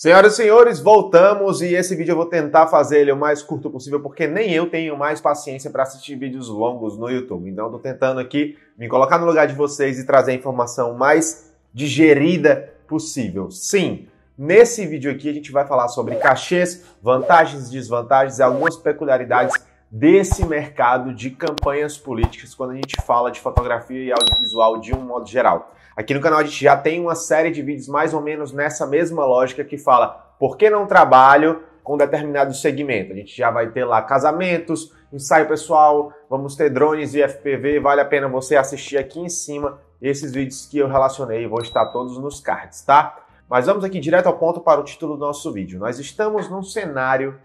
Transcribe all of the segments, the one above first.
Senhoras e senhores, voltamos e esse vídeo eu vou tentar fazer ele o mais curto possível porque nem eu tenho mais paciência para assistir vídeos longos no YouTube. Então eu tô tentando aqui me colocar no lugar de vocês e trazer a informação mais digerida possível. Sim, nesse vídeo aqui a gente vai falar sobre cachês, vantagens, desvantagens e algumas peculiaridades desse mercado de campanhas políticas quando a gente fala de fotografia e audiovisual de um modo geral. Aqui no canal a gente já tem uma série de vídeos mais ou menos nessa mesma lógica que fala por que não trabalho com determinado segmento. A gente já vai ter lá casamentos, ensaio pessoal, vamos ter drones e FPV, vale a pena você assistir aqui em cima esses vídeos que eu relacionei, vou estar todos nos cards, tá? Mas vamos aqui direto ao ponto para o título do nosso vídeo. Nós estamos num cenário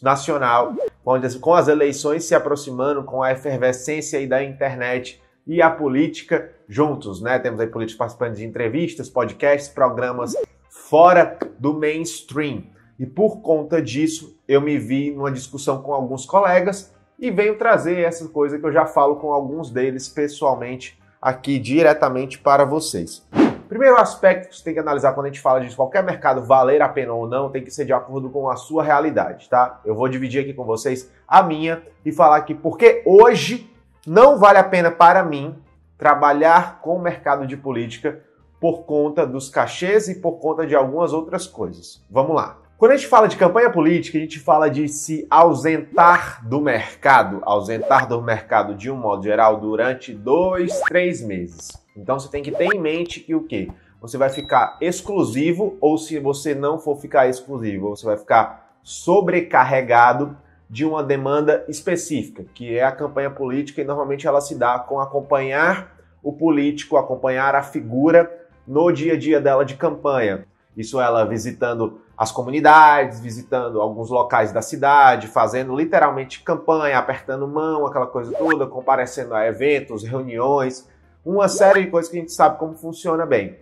nacional, onde, com as eleições se aproximando, com a efervescência aí da internet, e a política juntos, né? Temos aí políticos participando de entrevistas, podcasts, programas fora do mainstream. E por conta disso, eu me vi numa discussão com alguns colegas e venho trazer essa coisa que eu já falo com alguns deles pessoalmente aqui diretamente para vocês. Primeiro aspecto que você tem que analisar quando a gente fala de qualquer mercado valer a pena ou não, tem que ser de acordo com a sua realidade, tá? Eu vou dividir aqui com vocês a minha e falar que porque hoje não vale a pena para mim trabalhar com o mercado de política por conta dos cachês e por conta de algumas outras coisas. Vamos lá. Quando a gente fala de campanha política, a gente fala de se ausentar do mercado, ausentar do mercado de um modo geral durante dois, três meses. Então você tem que ter em mente que o quê? Você vai ficar exclusivo, ou se você não for ficar exclusivo, você vai ficar sobrecarregado de uma demanda específica, que é a campanha política, e normalmente ela se dá com acompanhar o político, acompanhar a figura no dia a dia dela de campanha. Isso ela visitando as comunidades, visitando alguns locais da cidade, fazendo literalmente campanha, apertando mão, aquela coisa toda, comparecendo a eventos, reuniões, uma série de coisas que a gente sabe como funciona bem.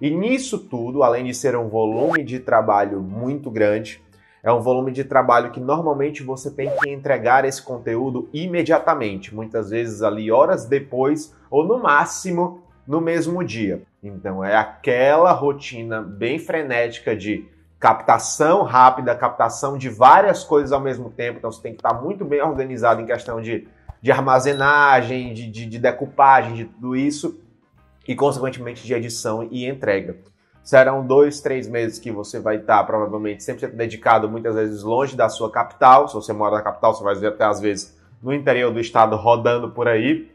E nisso tudo, além de ser um volume de trabalho muito grande, é um volume de trabalho que normalmente você tem que entregar esse conteúdo imediatamente, muitas vezes ali horas depois ou no máximo no mesmo dia. Então é aquela rotina bem frenética de captação rápida, captação de várias coisas ao mesmo tempo. Então você tem que estar muito bem organizado em questão de, de armazenagem, de, de, de decupagem, de tudo isso, e consequentemente de edição e entrega serão dois, três meses que você vai estar tá, provavelmente sempre dedicado, muitas vezes longe da sua capital. Se você mora na capital, você vai ver até às vezes no interior do estado rodando por aí,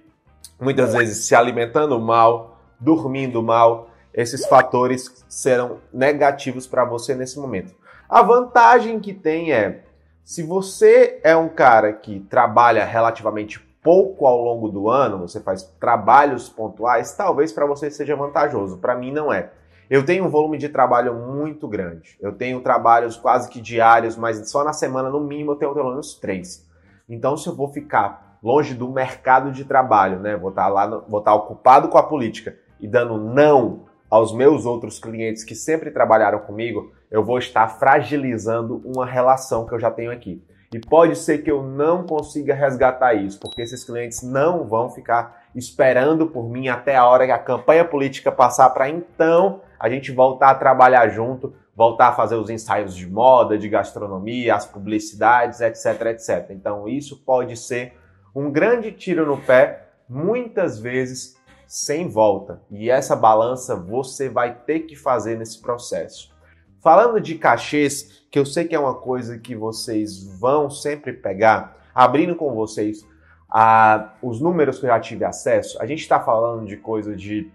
muitas vezes se alimentando mal, dormindo mal. Esses fatores serão negativos para você nesse momento. A vantagem que tem é, se você é um cara que trabalha relativamente pouco ao longo do ano, você faz trabalhos pontuais, talvez para você seja vantajoso, para mim não é. Eu tenho um volume de trabalho muito grande. Eu tenho trabalhos quase que diários, mas só na semana, no mínimo, eu tenho pelo menos três. Então, se eu vou ficar longe do mercado de trabalho, né? Vou estar tá lá, vou estar tá ocupado com a política e dando não aos meus outros clientes que sempre trabalharam comigo, eu vou estar fragilizando uma relação que eu já tenho aqui. E pode ser que eu não consiga resgatar isso, porque esses clientes não vão ficar esperando por mim até a hora que a campanha política passar para então a gente voltar a trabalhar junto, voltar a fazer os ensaios de moda, de gastronomia, as publicidades, etc, etc. Então isso pode ser um grande tiro no pé, muitas vezes sem volta. E essa balança você vai ter que fazer nesse processo. Falando de cachês, que eu sei que é uma coisa que vocês vão sempre pegar, abrindo com vocês a, ah, os números que eu já tive acesso, a gente está falando de coisa de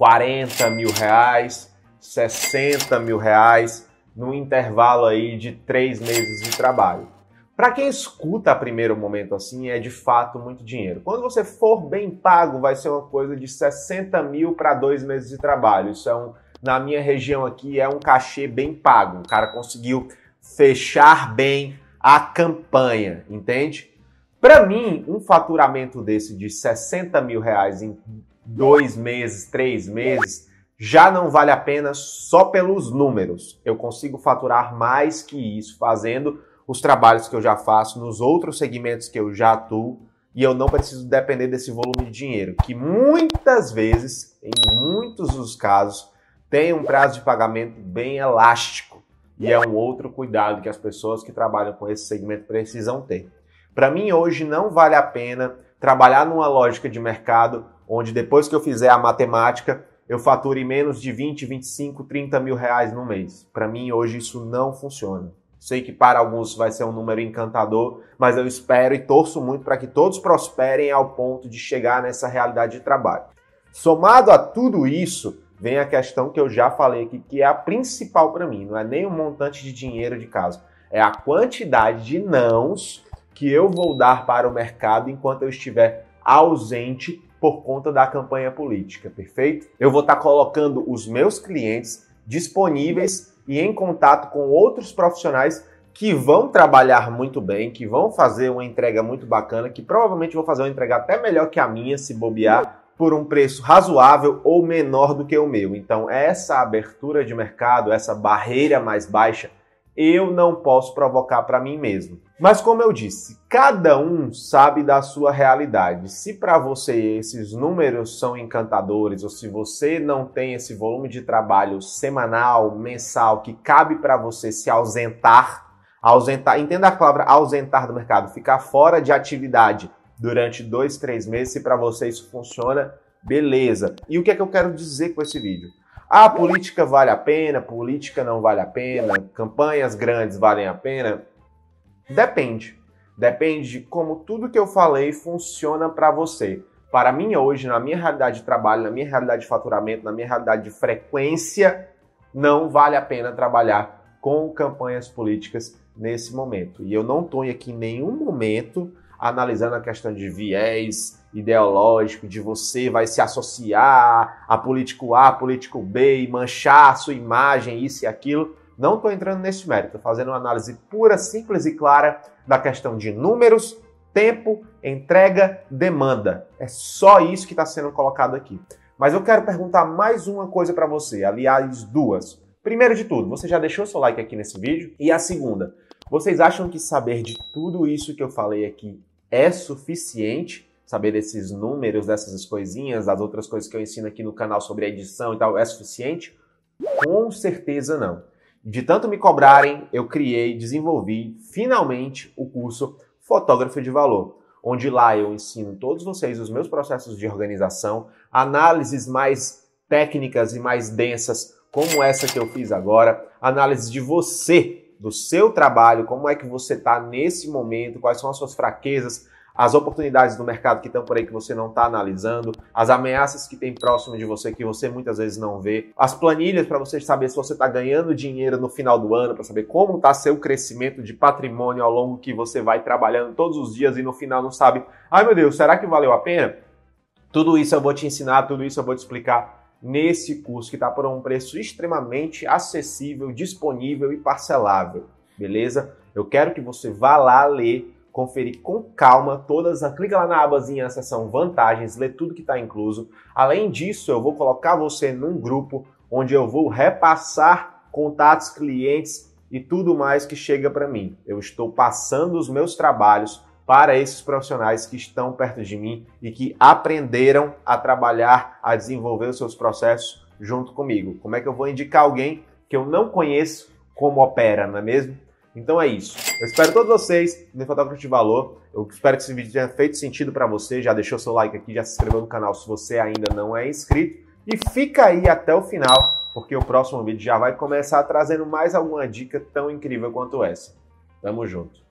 40 mil reais, 60 mil reais, no intervalo aí de três meses de trabalho. Para quem escuta a primeiro momento assim, é de fato muito dinheiro. Quando você for bem pago, vai ser uma coisa de 60 mil para dois meses de trabalho. Isso é um, na minha região aqui, é um cachê bem pago. O cara conseguiu fechar bem a campanha, entende? Para mim, um faturamento desse de 60 mil reais em dois meses, três meses, já não vale a pena só pelos números. Eu consigo faturar mais que isso fazendo os trabalhos que eu já faço nos outros segmentos que eu já atuo e eu não preciso depender desse volume de dinheiro, que muitas vezes, em muitos dos casos, tem um prazo de pagamento bem elástico. E é um outro cuidado que as pessoas que trabalham com esse segmento precisam ter. Para mim, hoje não vale a pena trabalhar numa lógica de mercado onde depois que eu fizer a matemática, eu fature menos de 20, 25, 30 mil reais no mês. Para mim, hoje, isso não funciona. Sei que para alguns vai ser um número encantador, mas eu espero e torço muito para que todos prosperem ao ponto de chegar nessa realidade de trabalho. Somado a tudo isso, vem a questão que eu já falei aqui, que é a principal para mim, não é nem o um montante de dinheiro de casa, é a quantidade de nãos que eu vou dar para o mercado enquanto eu estiver ausente por conta da campanha política, perfeito? Eu vou estar tá colocando os meus clientes disponíveis e em contato com outros profissionais que vão trabalhar muito bem, que vão fazer uma entrega muito bacana, que provavelmente vão fazer uma entrega até melhor que a minha, se bobear, por um preço razoável ou menor do que o meu. Então, essa abertura de mercado, essa barreira mais baixa, eu não posso provocar para mim mesmo. Mas como eu disse, cada um sabe da sua realidade. Se para você esses números são encantadores ou se você não tem esse volume de trabalho semanal, mensal que cabe para você se ausentar, ausentar, entenda a palavra ausentar do mercado, ficar fora de atividade durante dois, três meses. Se para você isso funciona, beleza. E o que é que eu quero dizer com esse vídeo? A ah, política vale a pena, política não vale a pena, campanhas grandes valem a pena Depende. Depende de como tudo que eu falei funciona para você. Para mim, hoje, na minha realidade de trabalho, na minha realidade de faturamento, na minha realidade de frequência, não vale a pena trabalhar com campanhas políticas nesse momento. E eu não estou aqui em nenhum momento analisando a questão de viés ideológico, de você vai se associar a político A, político B e manchar a sua imagem, isso e aquilo. Não estou entrando nesse mérito, estou fazendo uma análise pura, simples e clara da questão de números, tempo, entrega, demanda. É só isso que está sendo colocado aqui. Mas eu quero perguntar mais uma coisa para você, aliás, duas. Primeiro de tudo, você já deixou seu like aqui nesse vídeo? E a segunda, vocês acham que saber de tudo isso que eu falei aqui é suficiente? Saber desses números, dessas coisinhas, das outras coisas que eu ensino aqui no canal sobre edição e tal, é suficiente? Com certeza não. De tanto me cobrarem, eu criei, desenvolvi finalmente o curso Fotógrafo de Valor, onde lá eu ensino todos vocês os meus processos de organização, análises mais técnicas e mais densas, como essa que eu fiz agora, análise de você, do seu trabalho, como é que você está nesse momento, quais são as suas fraquezas, as oportunidades do mercado que estão por aí que você não está analisando, as ameaças que tem próximo de você que você muitas vezes não vê, as planilhas para você saber se você está ganhando dinheiro no final do ano, para saber como está seu crescimento de patrimônio ao longo que você vai trabalhando todos os dias e no final não sabe, ai meu Deus, será que valeu a pena? Tudo isso eu vou te ensinar, tudo isso eu vou te explicar nesse curso que está por um preço extremamente acessível, disponível e parcelável, beleza? Eu quero que você vá lá ler conferir com calma todas, clica lá na abazinha na seção vantagens, lê tudo que está incluso. Além disso, eu vou colocar você num grupo onde eu vou repassar contatos, clientes e tudo mais que chega para mim. Eu estou passando os meus trabalhos para esses profissionais que estão perto de mim e que aprenderam a trabalhar, a desenvolver os seus processos junto comigo. Como é que eu vou indicar alguém que eu não conheço como opera, não é mesmo? Então é isso. Eu espero todos vocês no Fotógrafo de Valor. Eu espero que esse vídeo tenha feito sentido para você. Já deixou seu like aqui, já se inscreveu no canal se você ainda não é inscrito. E fica aí até o final, porque o próximo vídeo já vai começar trazendo mais alguma dica tão incrível quanto essa. Tamo junto.